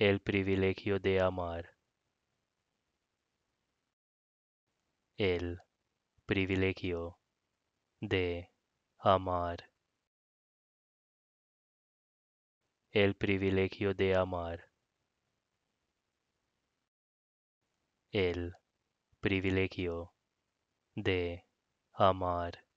el privilegio de amar. El privilegio de amar. El privilegio de amar. El privilegio de amar.